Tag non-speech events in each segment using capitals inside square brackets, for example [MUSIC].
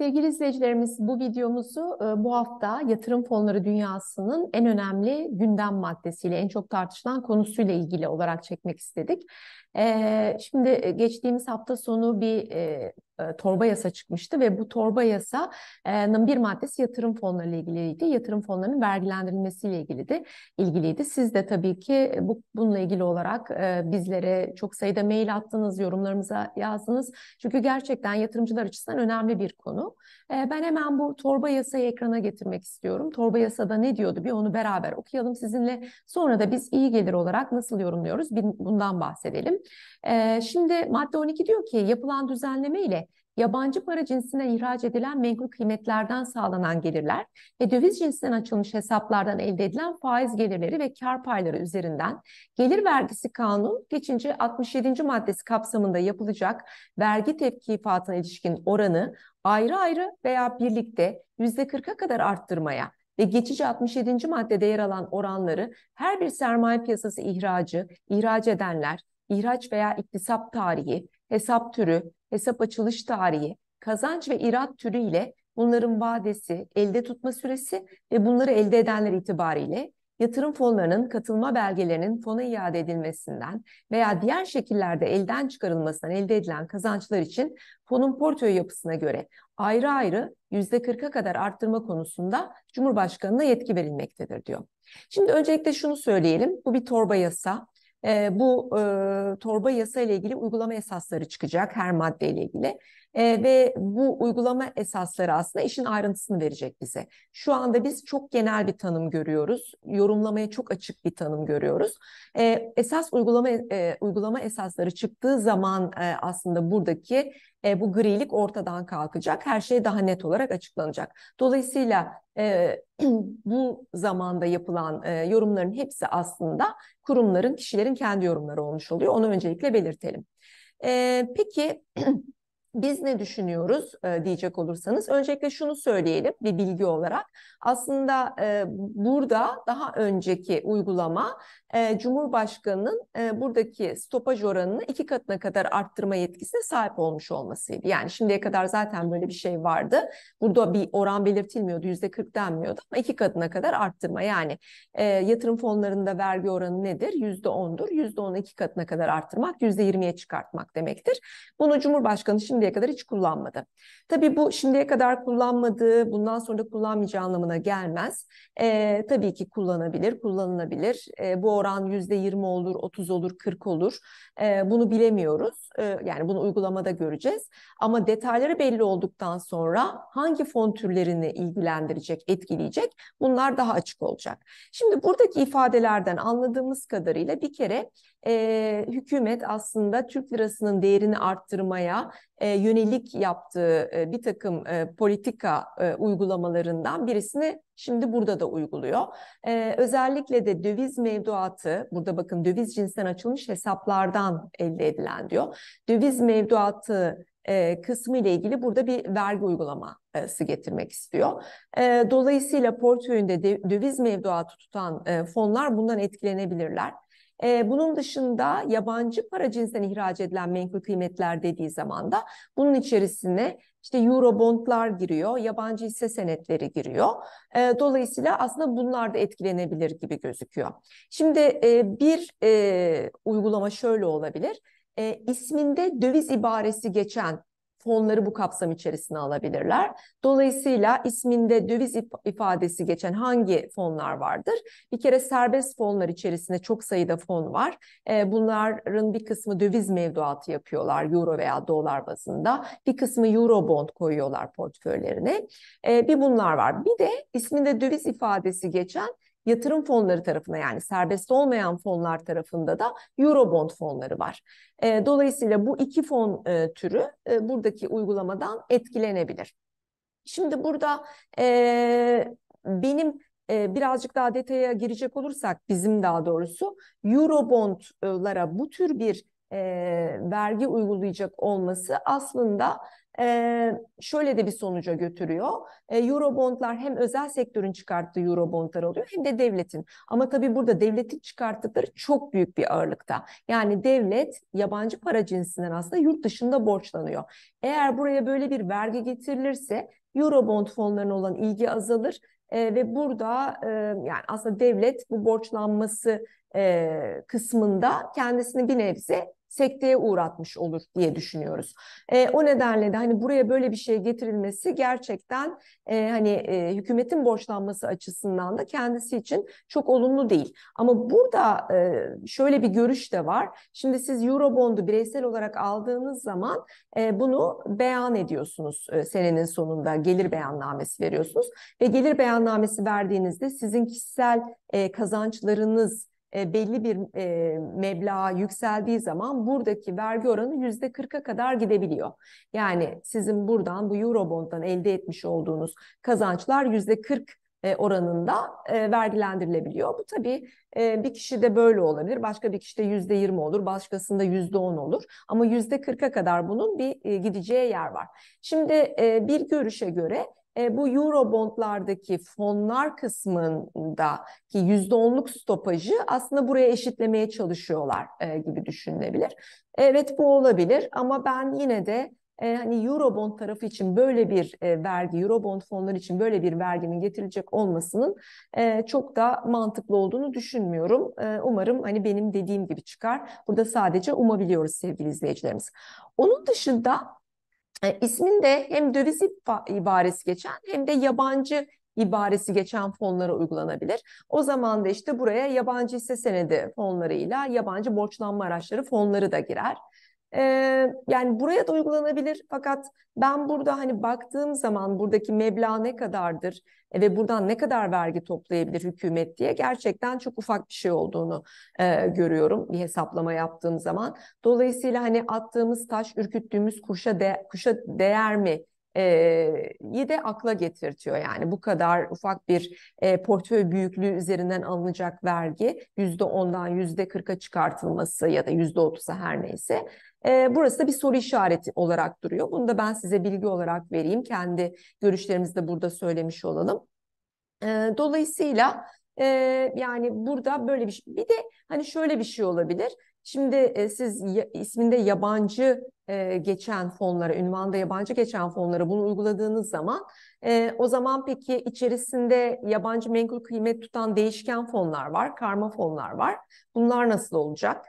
Sevgili izleyicilerimiz bu videomuzu e, bu hafta yatırım fonları dünyasının en önemli gündem maddesiyle, en çok tartışılan konusuyla ilgili olarak çekmek istedik. E, şimdi e, geçtiğimiz hafta sonu bir e, torba yasa çıkmıştı ve bu torba yasanın bir maddesi yatırım fonlarıyla ilgiliydi. Yatırım fonlarının vergilendirilmesiyle ilgiliydi. ilgiliydi. Siz de tabii ki bu, bununla ilgili olarak e, bizlere çok sayıda mail attınız, yorumlarımıza yazdınız. Çünkü gerçekten yatırımcılar açısından önemli bir konu. E, ben hemen bu torba yasayı ekrana getirmek istiyorum. Torba yasada ne diyordu bir onu beraber okuyalım sizinle. Sonra da biz iyi gelir olarak nasıl yorumluyoruz bundan bahsedelim. Şimdi madde 12 diyor ki yapılan düzenleme ile yabancı para cinsinden ihraç edilen menkul kıymetlerden sağlanan gelirler ve döviz cinsinden açılmış hesaplardan elde edilen faiz gelirleri ve kar payları üzerinden gelir vergisi kanun geçince 67. maddesi kapsamında yapılacak vergi tevkifatına ilişkin oranı ayrı ayrı veya birlikte %40'a kadar arttırmaya ve geçici 67. maddede yer alan oranları her bir sermaye piyasası ihracı, ihraç edenler, ihraç veya iktisap tarihi, hesap türü, hesap açılış tarihi, kazanç ve irat türü ile bunların vadesi, elde tutma süresi ve bunları elde edenler itibariyle yatırım fonlarının katılma belgelerinin fona iade edilmesinden veya diğer şekillerde elden çıkarılmasından elde edilen kazançlar için fonun portföy yapısına göre ayrı ayrı %40'a kadar arttırma konusunda Cumhurbaşkanı'na yetki verilmektedir diyor. Şimdi öncelikle şunu söyleyelim. Bu bir torba yasa bu torba yasa ile ilgili uygulama esasları çıkacak her madde ilgili. E, ve bu uygulama esasları aslında işin ayrıntısını verecek bize. Şu anda biz çok genel bir tanım görüyoruz. Yorumlamaya çok açık bir tanım görüyoruz. E, esas uygulama e, uygulama esasları çıktığı zaman e, aslında buradaki e, bu grilik ortadan kalkacak. Her şey daha net olarak açıklanacak. Dolayısıyla e, [CLEARS THROAT] bu zamanda yapılan e, yorumların hepsi aslında kurumların, kişilerin kendi yorumları olmuş oluyor. Onu öncelikle belirtelim. E, peki [CLEARS THROAT] biz ne düşünüyoruz e, diyecek olursanız öncelikle şunu söyleyelim bir bilgi olarak. Aslında e, burada daha önceki uygulama e, Cumhurbaşkanı'nın e, buradaki stopaj oranını iki katına kadar arttırma yetkisine sahip olmuş olmasıydı. Yani şimdiye kadar zaten böyle bir şey vardı. Burada bir oran belirtilmiyordu yüzde kırk denmiyordu ama iki katına kadar arttırma. Yani e, yatırım fonlarında vergi oranı nedir? Yüzde ondur. Yüzde onu iki katına kadar arttırmak yüzde yirmiye çıkartmak demektir. Bunu Cumhurbaşkanı şimdi şimdiye kadar hiç kullanmadı. Tabii bu şimdiye kadar kullanmadığı, bundan sonra da kullanmayacağı anlamına gelmez. E, tabii ki kullanabilir, kullanılabilir. E, bu oran yüzde yirmi olur, otuz olur, kırk olur. E, bunu bilemiyoruz. E, yani bunu uygulamada göreceğiz. Ama detayları belli olduktan sonra hangi fon türlerini ilgilendirecek, etkileyecek bunlar daha açık olacak. Şimdi buradaki ifadelerden anladığımız kadarıyla bir kere e, hükümet aslında Türk lirasının değerini arttırmaya e, yönelik yaptığı e, bir takım e, politika uygulamalarından birisini şimdi burada da uyguluyor. özellikle de döviz mevduatı, burada bakın döviz cinsinden açılmış hesaplardan elde edilen diyor. Döviz mevduatı kısmı ile ilgili burada bir vergi uygulaması getirmek istiyor. Dolayısıyla portföyünde döviz mevduatı tutan fonlar bundan etkilenebilirler. E, bunun dışında yabancı para cinsen ihraç edilen menkul kıymetler dediği zaman da bunun içerisine işte euro bondlar giriyor, yabancı hisse senetleri giriyor. E, dolayısıyla aslında bunlar da etkilenebilir gibi gözüküyor. Şimdi e, bir e, uygulama şöyle olabilir. E, isminde döviz ibaresi geçen fonları bu kapsam içerisine alabilirler. Dolayısıyla isminde döviz ifadesi geçen hangi fonlar vardır? Bir kere serbest fonlar içerisinde çok sayıda fon var. Ee, bunların bir kısmı döviz mevduatı yapıyorlar euro veya dolar bazında. Bir kısmı euro bond koyuyorlar portföylerine. Ee, bir bunlar var. Bir de isminde döviz ifadesi geçen yatırım fonları tarafına yani serbest olmayan fonlar tarafında da Eurobond fonları var. E, dolayısıyla bu iki fon e, türü e, buradaki uygulamadan etkilenebilir. Şimdi burada benim birazcık daha detaya girecek olursak bizim daha doğrusu Eurobond'lara bu tür bir e, vergi uygulayacak olması aslında e, şöyle de bir sonuca götürüyor. E, Eurobondlar hem özel sektörün çıkarttığı Eurobondlar oluyor hem de devletin. Ama tabii burada devletin çıkarttıkları çok büyük bir ağırlıkta. Yani devlet yabancı para cinsinden aslında yurt dışında borçlanıyor. Eğer buraya böyle bir vergi getirilirse Eurobond fonlarına olan ilgi azalır e, ve burada e, yani aslında devlet bu borçlanması e, kısmında kendisini bir nebze sekteye uğratmış olur diye düşünüyoruz. E, o nedenle de hani buraya böyle bir şey getirilmesi gerçekten e, hani e, hükümetin borçlanması açısından da kendisi için çok olumlu değil. Ama burada e, şöyle bir görüş de var. Şimdi siz Eurobond'u bireysel olarak aldığınız zaman e, bunu beyan ediyorsunuz e, senenin sonunda gelir beyannamesi veriyorsunuz ve gelir beyannamesi verdiğinizde sizin kişisel e, kazançlarınız e, belli bir e, meblağa yükseldiği zaman buradaki vergi oranı yüzde 40'a kadar gidebiliyor. Yani sizin buradan bu Eurobond'dan elde etmiş olduğunuz kazançlar yüzde 40 e, oranında e, vergilendirilebiliyor. Bu tabii bir kişi de böyle olabilir. Başka bir kişi de yüzde yirmi olur. Başkasında yüzde on olur. Ama yüzde kırka kadar bunun bir gideceği yer var. Şimdi bir görüşe göre e, bu Eurobond'lardaki fonlar kısmındaki %10'luk stopajı aslında buraya eşitlemeye çalışıyorlar e, gibi düşünülebilir. Evet bu olabilir ama ben yine de e, hani Eurobond tarafı için böyle bir e, vergi, Eurobond fonları için böyle bir verginin getirilecek olmasının e, çok da mantıklı olduğunu düşünmüyorum. E, umarım hani benim dediğim gibi çıkar. Burada sadece umabiliyoruz sevgili izleyicilerimiz. Onun dışında e, ismin de hem döviz ibaresi geçen hem de yabancı ibaresi geçen fonlara uygulanabilir. O zaman da işte buraya yabancı hisse senedi fonlarıyla yabancı borçlanma araçları fonları da girer. E, yani buraya da uygulanabilir fakat ben burada hani baktığım zaman buradaki meblağ ne kadardır e, ve buradan ne kadar vergi toplayabilir hükümet diye gerçekten çok ufak bir şey olduğunu e, görüyorum bir hesaplama yaptığım zaman. Dolayısıyla hani attığımız taş ürküttüğümüz kurşa de, kuşa değer mi yi de akla getirtiyor. Yani bu kadar ufak bir e, portföy büyüklüğü üzerinden alınacak vergi yüzde ondan yüzde kırka çıkartılması ya da yüzde otuza her neyse. E, burası da bir soru işareti olarak duruyor. Bunu da ben size bilgi olarak vereyim. Kendi görüşlerimizi de burada söylemiş olalım. E, dolayısıyla e, yani burada böyle bir şey. Bir de hani şöyle bir şey olabilir. Şimdi e, siz ya, isminde yabancı e, geçen fonlara, ünvanda yabancı geçen fonlara bunu uyguladığınız zaman e, o zaman peki içerisinde yabancı menkul kıymet tutan değişken fonlar var, karma fonlar var. Bunlar nasıl olacak?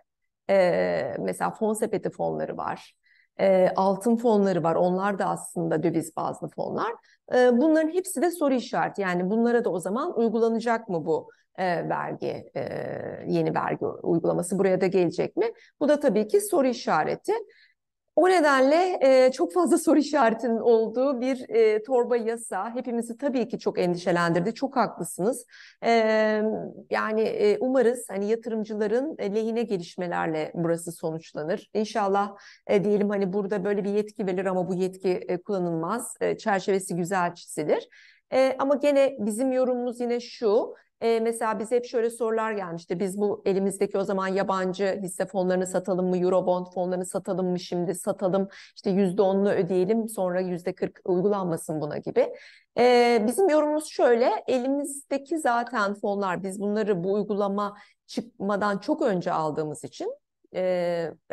E, mesela fon sepeti fonları var. E, altın fonları var. Onlar da aslında döviz bazlı fonlar. E, bunların hepsi de soru işareti. Yani bunlara da o zaman uygulanacak mı bu e, vergi, e, yeni vergi uygulaması buraya da gelecek mi? Bu da tabii ki soru işareti. O nedenle e, çok fazla soru işaretinin olduğu bir e, torba yasa hepimizi tabii ki çok endişelendirdi. Çok haklısınız. E, yani e, umarız hani yatırımcıların e, lehine gelişmelerle burası sonuçlanır. İnşallah e, diyelim hani burada böyle bir yetki verir ama bu yetki e, kullanılmaz. E, çerçevesi güzel çizilir. E, ama gene bizim yorumumuz yine şu. E, mesela bize hep şöyle sorular gelmişti. Biz bu elimizdeki o zaman yabancı hisse fonlarını satalım mı, Eurobond fonlarını satalım mı şimdi, satalım işte yüzde onunu ödeyelim sonra yüzde kırk uygulanmasın buna gibi. E, bizim yorumumuz şöyle, elimizdeki zaten fonlar biz bunları bu uygulama çıkmadan çok önce aldığımız için e,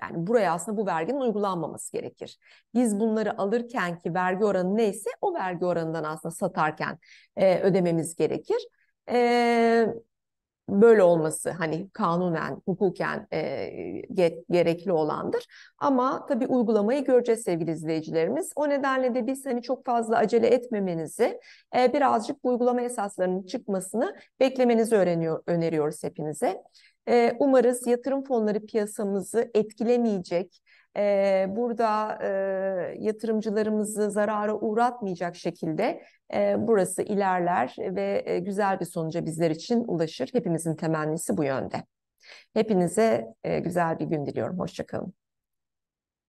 yani buraya aslında bu verginin uygulanmaması gerekir. Biz bunları alırken ki vergi oranı neyse o vergi oranından aslında satarken e, ödememiz gerekir e, böyle olması hani kanunen, hukuken e, gerekli olandır. Ama tabii uygulamayı göreceğiz sevgili izleyicilerimiz. O nedenle de biz hani çok fazla acele etmemenizi, e, birazcık bu uygulama esaslarının çıkmasını beklemenizi öğreniyor, öneriyoruz hepinize. E, umarız yatırım fonları piyasamızı etkilemeyecek, burada yatırımcılarımızı zarara uğratmayacak şekilde burası ilerler ve güzel bir sonuca bizler için ulaşır. Hepimizin temennisi bu yönde. Hepinize güzel bir gün diliyorum. Hoşçakalın.